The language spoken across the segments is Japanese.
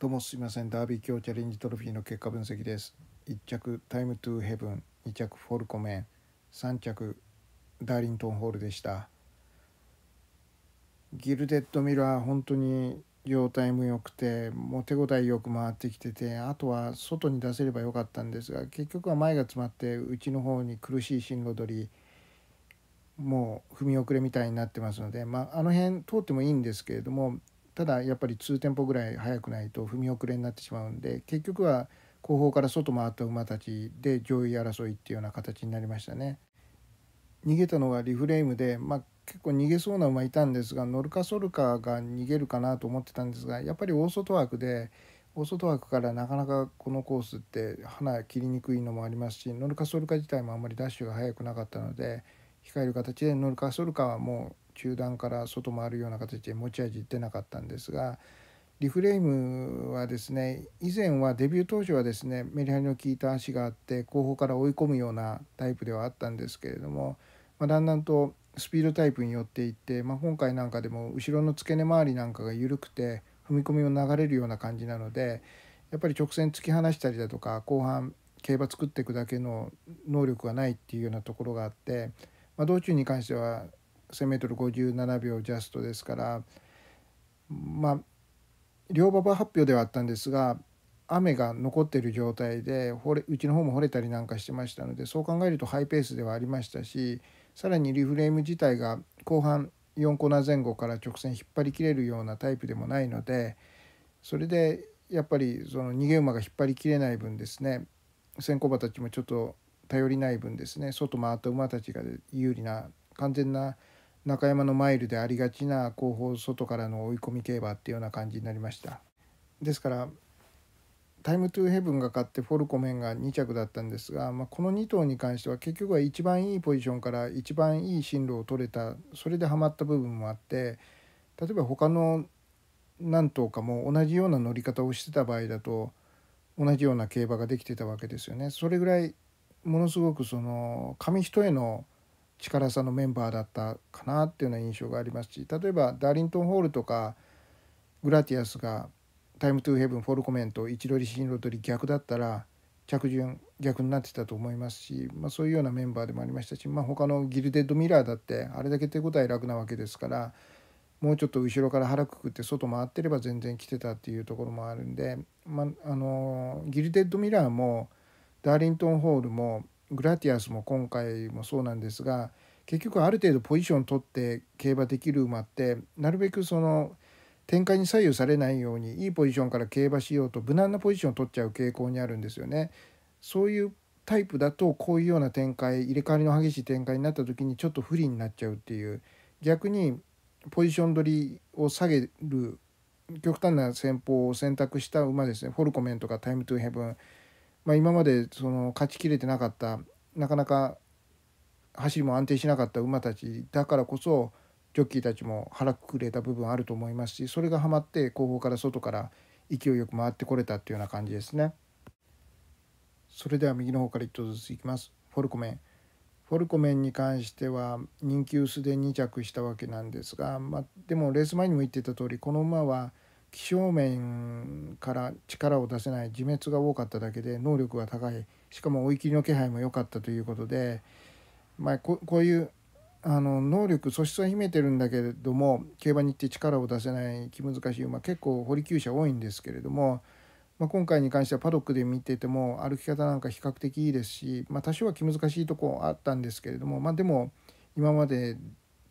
どうもすいませんダービー強チャレンジトロフィーの結果分析です1着タイムトゥーヘブン2着フォルコメン3着ダーリントンホールでしたギルデッドミラー本当に状態も良くてもう手応えよく回ってきててあとは外に出せればよかったんですが結局は前が詰まってうちの方に苦しい進路取りもう踏み遅れみたいになってますので、まあ、あの辺通ってもいいんですけれどもただやっぱり2店舗ぐらい早くないと踏み遅れになってしまうんで結局は後方から外回った馬たちで上位争いっていうような形になりましたね。逃げたのがリフレームで、まあ、結構逃げそうな馬いたんですがノルカ・ソルカが逃げるかなと思ってたんですがやっぱり大外枠で大外枠からなかなかこのコースって花切りにくいのもありますしノルカ・ソルカ自体もあんまりダッシュが速くなかったので控える形でノルカ・ソルカはもう中段から外回るような形で持ち味出なかったんですがリフレイムはですね以前はデビュー当初はですねメリハリの効いた足があって後方から追い込むようなタイプではあったんですけれども、まあ、だんだんとスピードタイプによっていって、まあ、今回なんかでも後ろの付け根周りなんかが緩くて踏み込みを流れるような感じなのでやっぱり直線突き放したりだとか後半競馬作っていくだけの能力がないっていうようなところがあって、まあ、道中に関しては 1000m57 秒ジャストですからまあ両馬場発表ではあったんですが雨が残っている状態でうちの方も掘れたりなんかしてましたのでそう考えるとハイペースではありましたしさらにリフレーム自体が後半4コーナー前後から直線引っ張りきれるようなタイプでもないのでそれでやっぱりその逃げ馬が引っ張りきれない分ですね先行馬たちもちょっと頼りない分ですね外回った馬たちが有利な完全な中山のマイルでありがちな後方外からの追い込み競馬っていうような感じになりましたですからタイムトゥーヘブンが勝ってフォルコメンが2着だったんですが、まあ、この2頭に関しては結局は一番いいポジションから一番いい進路を取れたそれでハマった部分もあって例えば他の何頭かも同じような乗り方をしてた場合だと同じような競馬ができてたわけですよね。それぐらいものすごくその紙一重の力差のメンバーだったかなっていうような印象がありますし例えばダーリントンホールとかグラティアスが「タイムトゥーヘブンフォルコメント一ロリ進路取り逆だったら着順逆になってたと思いますし、まあ、そういうようなメンバーでもありましたし、まあ、他のギルデッドミラーだってあれだけ手応え楽なわけですからもうちょっと後ろから腹くくって外回ってれば全然来てたっていうところもあるんで、まあ、あのギルデッドミラーもダーリントンホールもグラティアスも今回もそうなんですが結局ある程度ポジション取って競馬できる馬ってなるべくその展開に左右されないようにいいポジションから競馬しようと無難なポジションを取っちゃう傾向にあるんですよね。そういうタイプだとこういうような展開入れ替わりの激しい展開になった時にちょっと不利になっちゃうっていう逆にポジション取りを下げる極端な戦法を選択した馬ですねフォルコメンとかタイムトゥーヘブンまあ、今までその勝ちきれてなかったなかなか走りも安定しなかった馬たちだからこそジョッキーたちも腹くくれた部分あると思いますしそれがはまって後方から外から勢いよく回ってこれたっていうような感じですね。それでは右の方から1頭ずついきます。フォルコメンフォルコメンに関しては人気薄で2着したわけなんですが、まあ、でもレース前にも言ってた通りこの馬は気象面から力を出せない自滅が多かっただけで能力が高いしかも追い切りの気配も良かったということで、まあ、こういうあの能力素質は秘めてるんだけれども競馬に行って力を出せない気難しい馬結構堀厩舎多いんですけれども、まあ、今回に関してはパドックで見てても歩き方なんか比較的いいですし、まあ、多少は気難しいとこあったんですけれども、まあ、でも今まで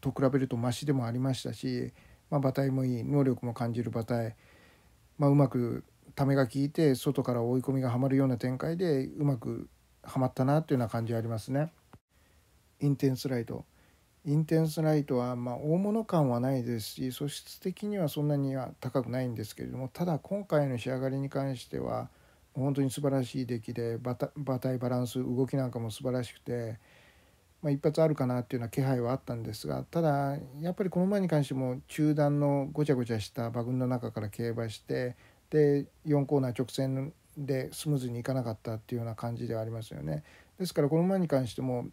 と比べるとマシでもありましたしまあ、馬体もいい能力も感じる馬体、まあ、うまくためが効いて外から追い込みがはまるような展開でうまくはまったなというような感じありますね。インテンスライトインテンスライトはま大物感はないですし素質的にはそんなには高くないんですけれどもただ今回の仕上がりに関しては本当に素晴らしい出来で馬体バランス動きなんかも素晴らしくて。まあ、一発あるかなっていうような気配はあったんですがただやっぱりこの前に関しても中段のごちゃごちゃした馬群の中から競馬してで4コーナー直線でスムーズにいかなかったっていうような感じではありますよね。ですからこの前に関しても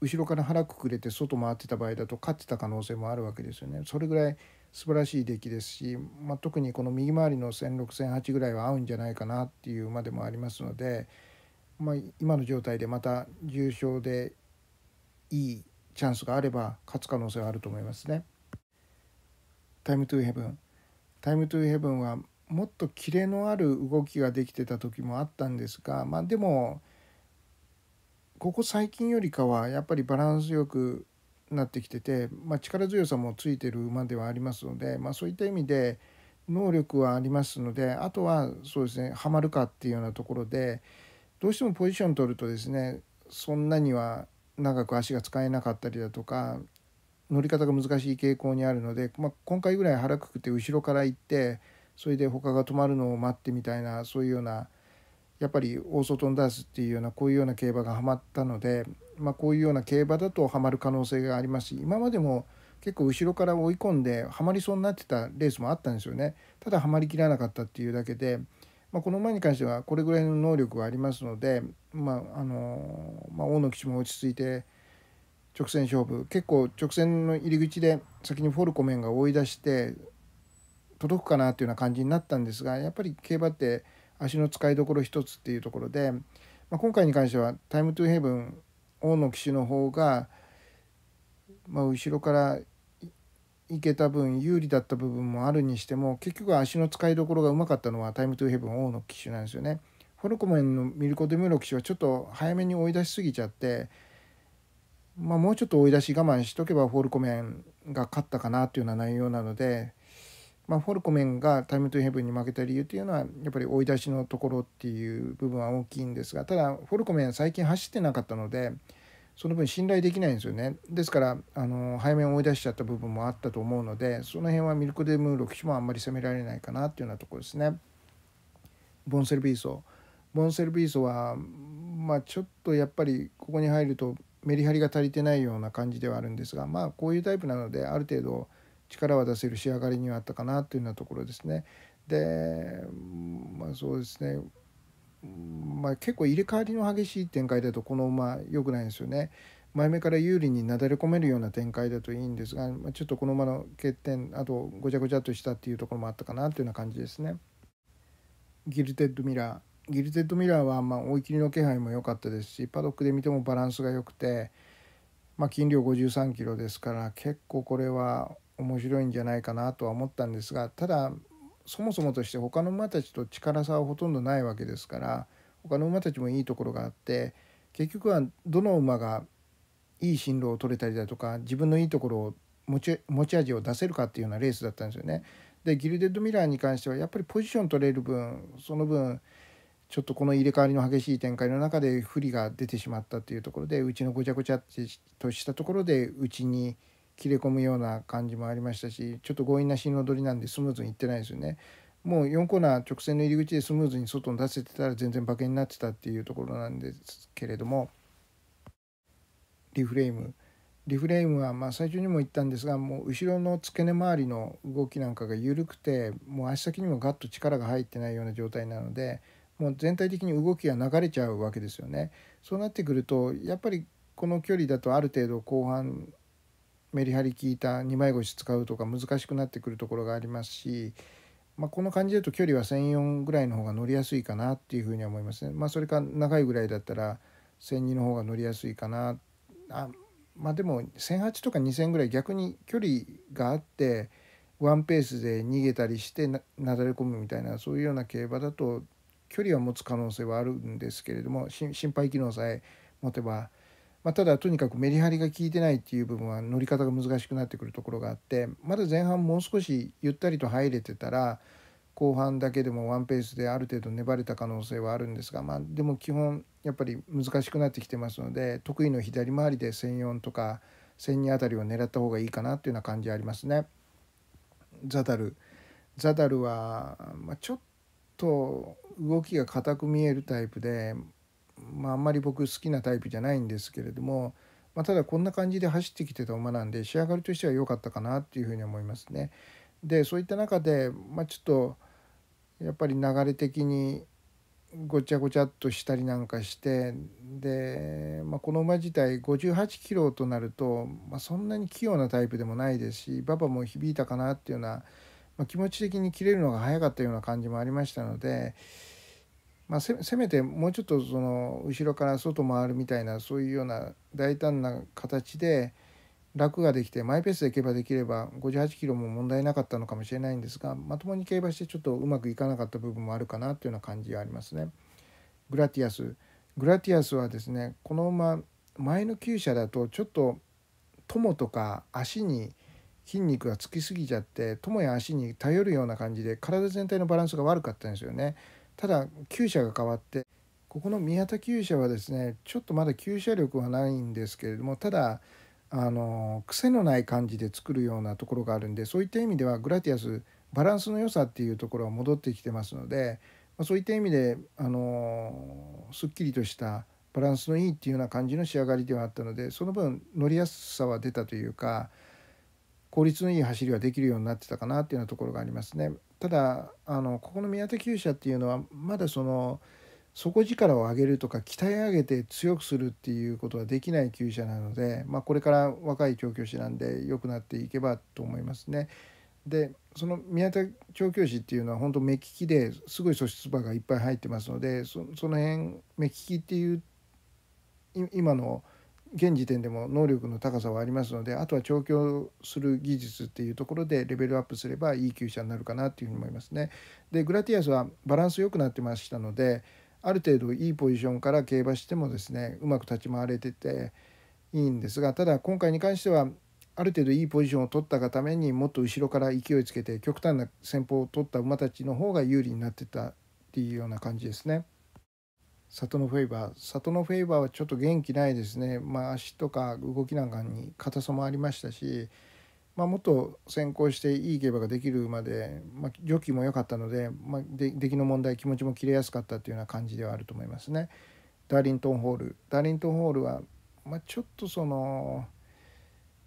後ろから腹くくれて外回ってた場合だと勝ってた可能性もあるわけですよね。それぐらい素晴らしい出来ですし、まあ、特にこの右回りの1006,008ぐらいは合うんじゃないかなっていうまでもありますので、まあ、今の状態でまた重症でいいチャンスがあれば勝つ可能性はあると思いますね。タイムトゥーヘブンタイムトゥーヘブンはもっとキレのある動きができてた時もあったんですがまあでもここ最近よりかはやっぱりバランスよくなってきてて、まあ、力強さもついてる馬ではありますので、まあ、そういった意味で能力はありますのであとはそうですねハマるかっていうようなところでどうしてもポジション取るとですねそんなには長く足が使えなかったりだとか乗り方が難しい傾向にあるので、まあ、今回ぐらい腹くくって後ろから行ってそれで他が止まるのを待ってみたいなそういうようなやっぱり大外に出すっていうようなこういうような競馬がはまったので、まあ、こういうような競馬だとはまる可能性がありますし今までも結構後ろから追い込んではまりそうになってたレースもあったんですよねただはまりきらなかったっていうだけでまあ、この前に関してはこれぐらいの能力がありますので、まああのまあ、大野騎手も落ち着いて直線勝負結構直線の入り口で先にフォルコメンが追い出して届くかなというような感じになったんですがやっぱり競馬って足の使いどころ一つっていうところで、まあ、今回に関してはタイムトゥーヘブン大野騎手の方が、まあ、後ろから行けた分有利だった部分もあるにしても結局足の使いどころがうまかったのはタイムトゥーヘブン王の騎手なんですよね。フォルコメンのミルコ・デムロ騎手はちょっと早めに追い出しすぎちゃって、まあ、もうちょっと追い出し我慢しとけばフォルコメンが勝ったかなというような内容なので、まあ、フォルコメンがタイムトゥーヘブンに負けた理由というのはやっぱり追い出しのところっていう部分は大きいんですがただフォルコメン最近走ってなかったので。その分信頼できないんですよねですからあの背面を追い出しちゃった部分もあったと思うのでその辺はミルク・デ・ムーロ騎手もあんまり責められないかなっていうようなとこですね。ボンセルビーソボンセルビーソは、まあ、ちょっとやっぱりここに入るとメリハリが足りてないような感じではあるんですがまあこういうタイプなのである程度力は出せる仕上がりにはあったかなというようなところですね。でまあそうですねまあ、結構入れ替わりの激しい展開だとこの馬良くないんですよね。前目から有利になだれ込めるような展開だといいんですが、まあ、ちょっとこの馬の欠点あとごちゃごちゃっとしたっていうところもあったかなというような感じですね。ギルテッドミラーギルテッドミラーはま追い切りの気配も良かったですしパドックで見てもバランスが良くて、まあ、筋量53キロですから結構これは面白いんじゃないかなとは思ったんですがただそもそもとして他の馬たちと力差はほとんどないわけですから他の馬たちもいいところがあって結局はどの馬がいい進路を取れたりだとか自分のいいところを持ち持ち味を出せるかっていうようなレースだったんですよね。でギルデッドミラーに関してはやっぱりポジション取れる分その分ちょっとこの入れ替わりの激しい展開の中で不利が出てしまったっていうところでうちのごちゃごちゃとしたところでうちに。切れ込むような感じもありましたしちょっと強引なシーの取りなんでスムーズにいってないですよね。もう4コーナー直線の入り口でスムーズに外に出せてたら全然馬券になってたっていうところなんですけれどもリフレームリフレームはま最初にも言ったんですがもう後ろの付け根周りの動きなんかが緩くてもう足先にもガッと力が入ってないような状態なのでもう全体的に動きが流れちゃうわけですよね。そうなってくるとやっぱりこの距離だとある程度後半メリハリ効いた2枚腰使うとか難しくなってくるところがありますし、まあ、この感じだと距離は1004ぐらいの方が乗りやすいかなっていうふうには思いますね。まあ、それか長いぐらいだったら1002の方が乗りやすいかなあまあでも1008とか2000ぐらい逆に距離があってワンペースで逃げたりしてなだれ込むみたいなそういうような競馬だと距離は持つ可能性はあるんですけれども心配機能さえ持てば。まあ、ただとにかくメリハリが効いてないっていう部分は乗り方が難しくなってくるところがあってまだ前半もう少しゆったりと入れてたら後半だけでもワンペースである程度粘れた可能性はあるんですが、まあ、でも基本やっぱり難しくなってきてますので得意の左回りで1004とか1002あたりを狙った方がいいかなっていうような感じありますね。ザダルザダルは、まあ、ちょっと動きが硬く見えるタイプでまあ、んまり僕好きなタイプじゃないんですけれども、まあ、ただこんな感じで走ってきてた馬なんで仕上がりとしては良かったかなっていうふうに思いますね。でそういった中で、まあ、ちょっとやっぱり流れ的にごちゃごちゃっとしたりなんかしてで、まあ、この馬自体58キロとなると、まあ、そんなに器用なタイプでもないですし馬場も響いたかなっていうような、まあ、気持ち的に切れるのが早かったような感じもありましたので。まあ、せめてもうちょっとその後ろから外回るみたいなそういうような大胆な形で楽ができてマイペースで競馬できれば58キロも問題なかったのかもしれないんですがまともに競馬してちょっとうまくいかなかった部分もあるかなというような感じがありますね。グラティアスグラティアスはですねこの馬前の厩舎だとちょっと友とか足に筋肉がつきすぎちゃって友や足に頼るような感じで体全体のバランスが悪かったんですよね。ただ厩舎が変わってここの宮田厩舎はですねちょっとまだ厩舎力はないんですけれどもただあの癖のない感じで作るようなところがあるんでそういった意味ではグラティアスバランスの良さっていうところは戻ってきてますので、まそういった意味であのすっきりとしたバランスのいいっていうような感じの仕上がりではあったのでその分乗りやすさは出たというか効率のいい走りはできるようになってたかなっていうようなところがありますね。ただあのここの宮田厩舎っていうのはまだその底力を上げるとか鍛え上げて強くするっていうことはできない厩舎なので、まあ、これから若い調教師なんで良くなっていけばと思いますね。でその宮田調教師っていうのは本当目利きですごい素質馬がいっぱい入ってますのでその辺目利きっていう今の現時点でも能力の高さはありますのであとは調教する技術っていうところでレベルアップすればいい厩舎になるかなっていうふうに思いますね。でグラティアスはバランス良くなってましたのである程度いいポジションから競馬してもですねうまく立ち回れてていいんですがただ今回に関してはある程度いいポジションを取ったがためにもっと後ろから勢いつけて極端な戦法を取った馬たちの方が有利になってたっていうような感じですね。里のフェイバー里のフェイバーはちょっと元気ないですね、まあ、足とか動きなんかに硬さもありましたし、まあ、もっと先行していい競馬ができるまで、まあ、ジョも良かったので,、まあ、で出の問題気持ちも切れやすかったというような感じではあると思いますね。ダーリントンホールダーリントンホールは、まあ、ちょっとその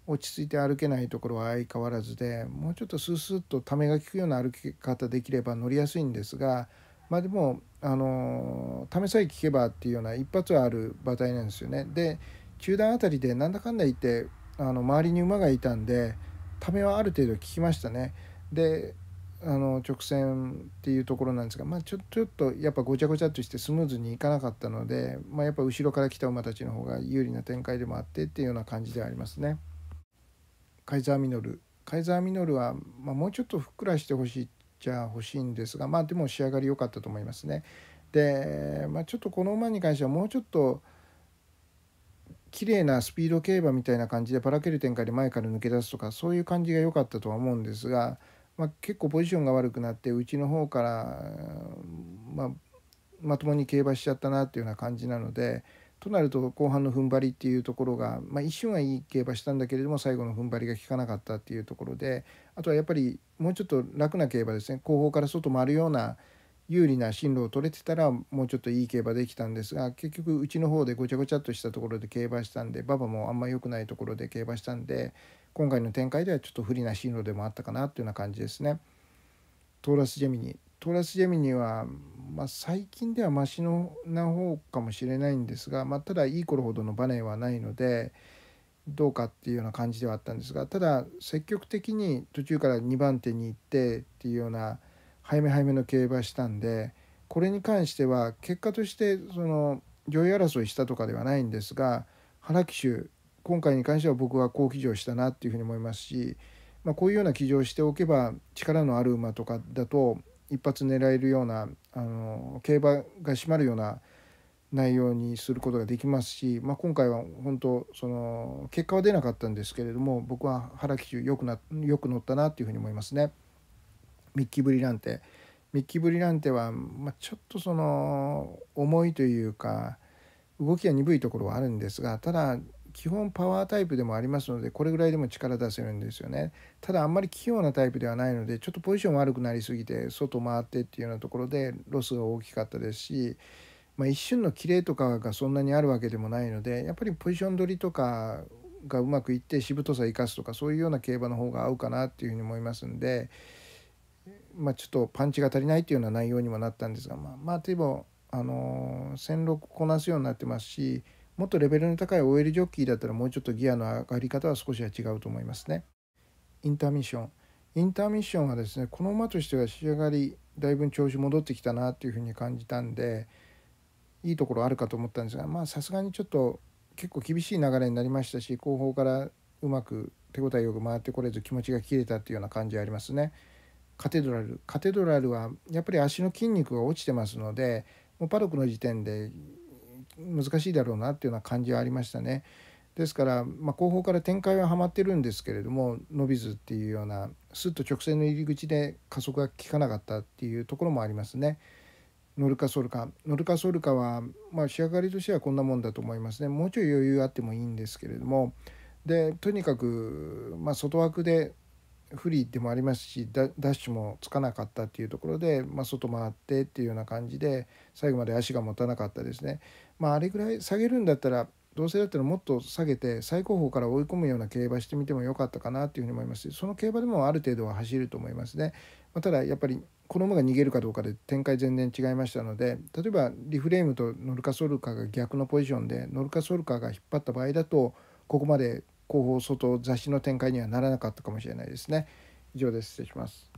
落ち着いて歩けないところは相変わらずでもうちょっとスースーとためが利くような歩き方できれば乗りやすいんですが。まあでもあの試さえ聞けばっていうような一発はある馬体なんですよね。で中段あたりでなんだかんだ言ってあの周りに馬がいたんでためはある程度聞きましたね。であの直線っていうところなんですが、まあ、ちょちょっとやっぱごちゃごちゃっとしてスムーズにいかなかったので、まあ、やっぱ後ろから来た馬たちの方が有利な展開でもあってっていうような感じではありますね。カイザーミノルカイザーミノルは、まあ、もうちょっとふっくらしてほしいっちゃ欲しいんですがまあでも仕上がり良かったと思いますね。で、まあ、ちょっとこの馬に関してはもうちょっと綺麗なスピード競馬みたいな感じでパラける展開で前から抜け出すとかそういう感じが良かったとは思うんですが、まあ、結構ポジションが悪くなってうちの方から、まあ、まともに競馬しちゃったなっていうような感じなので。となると後半の踏ん張りっていうところが、まあ、一瞬はいい競馬したんだけれども最後の踏ん張りが効かなかったっていうところであとはやっぱりもうちょっと楽な競馬ですね後方から外回るような有利な進路を取れてたらもうちょっといい競馬できたんですが結局うちの方でごちゃごちゃっとしたところで競馬したんで馬場もあんま良くないところで競馬したんで今回の展開ではちょっと不利な進路でもあったかなっていうような感じですね。トーラスジェミニトラスジェミニは、まあ、最近ではマシのな方かもしれないんですが、まあ、ただいい頃ほどのバネはないのでどうかっていうような感じではあったんですがただ積極的に途中から2番手に行ってっていうような早め早めの競馬したんでこれに関しては結果としてその上位争いしたとかではないんですが原騎手今回に関しては僕は好騎乗したなっていうふうに思いますし、まあ、こういうような騎乗しておけば力のある馬とかだと一発狙えるようなあの競馬が締まるような内容にすることができますし、まあ、今回は本当その結果は出なかったんですけれども僕は原吉よくなよく乗ったなっていうふうに思いますね。ミッキーブリランテミッキーブリランテは、まあ、ちょっとその重いというか動きが鈍いところはあるんですがただ基本パワータイプでもありますのでこれぐらいでも力出せるんですよねただあんまり器用なタイプではないのでちょっとポジション悪くなりすぎて外回ってっていうようなところでロスが大きかったですし、まあ、一瞬のキレとかがそんなにあるわけでもないのでやっぱりポジション取りとかがうまくいってしぶとさ生かすとかそういうような競馬の方が合うかなっていうふうに思いますんで、まあ、ちょっとパンチが足りないっていうような内容にもなったんですがまあまあでもあのー、戦力こなすようになってますしもっとレベルの高い OL ジョッキーだったらもうちょっとギアの上がり方は少しは違うと思いますね。インターミッション。インターミッションはですねこの馬としては仕上がりだいぶ調子戻ってきたなっていうふうに感じたんでいいところあるかと思ったんですがまあさすがにちょっと結構厳しい流れになりましたし後方からうまく手応えよく回ってこれず気持ちが切れたっていうような感じありますね。カテドラルカテドラルはやっぱり足の筋肉が落ちてますのでもうパドックの時点で難しいだろうなっていうような感じはありましたね。ですから、まあ、後方から展開ははまってるんですけれども伸びずっていうようなスッと直線の入り口で加速が効かなかったっていうところもありますね。ノルカソルカノルカソルカは、まあ、仕上がりとしてはこんなもんだと思いますねもうちょい余裕あってもいいんですけれどもでとにかく、まあ、外枠でフリーでもありますしダッシュもつかなかったっていうところで、まあ、外回ってっていうような感じで最後まで足が持たなかったですね、まあ、あれぐらい下げるんだったらどうせだったらもっと下げて最高峰から追い込むような競馬してみてもよかったかなっていうふうに思いますその競馬でもある程度は走ると思いますね、まあ、ただやっぱりこの馬が逃げるかどうかで展開全然違いましたので例えばリフレームとノルカ・ソルカが逆のポジションでノルカ・ソルカが引っ張った場合だとここまで広報外雑誌の展開にはならなかったかもしれないですね。以上です失礼します。